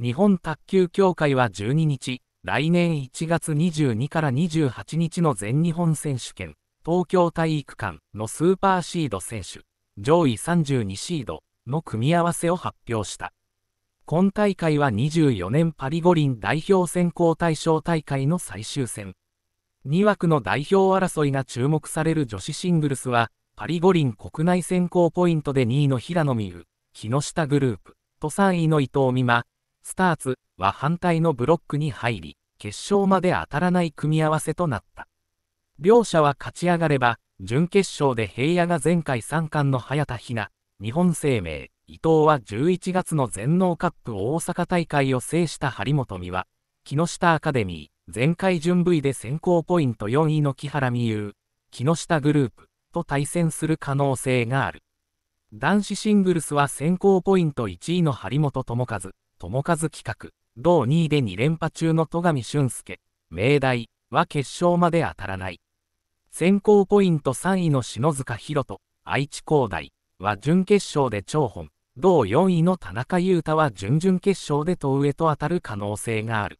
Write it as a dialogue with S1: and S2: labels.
S1: 日本卓球協会は12日、来年1月22から28日の全日本選手権、東京体育館のスーパーシード選手、上位32シードの組み合わせを発表した。今大会は24年パリ五輪代表選考対象大会の最終戦。2枠の代表争いが注目される女子シングルスは、パリ五輪国内選考ポイントで2位の平野美宇、木下グループ、と3位の伊藤美誠、スターツは反対のブロックに入り、決勝まで当たらない組み合わせとなった。両者は勝ち上がれば、準決勝で平野が前回3冠の早田ひな、日本生命、伊藤は11月の全農カップ大阪大会を制した張本美和、木下アカデミー、前回準部位で選考ポイント4位の木原美優、木下グループと対戦する可能性がある。男子シングルスは選考ポイント1位の張本智和、友和企画、同2位で2連覇中の戸上俊介、明大は決勝まで当たらない。選考ポイント3位の篠塚博人、愛知工大は準決勝で長本、同4位の田中裕太は準々決勝で東上と当たる可能性がある。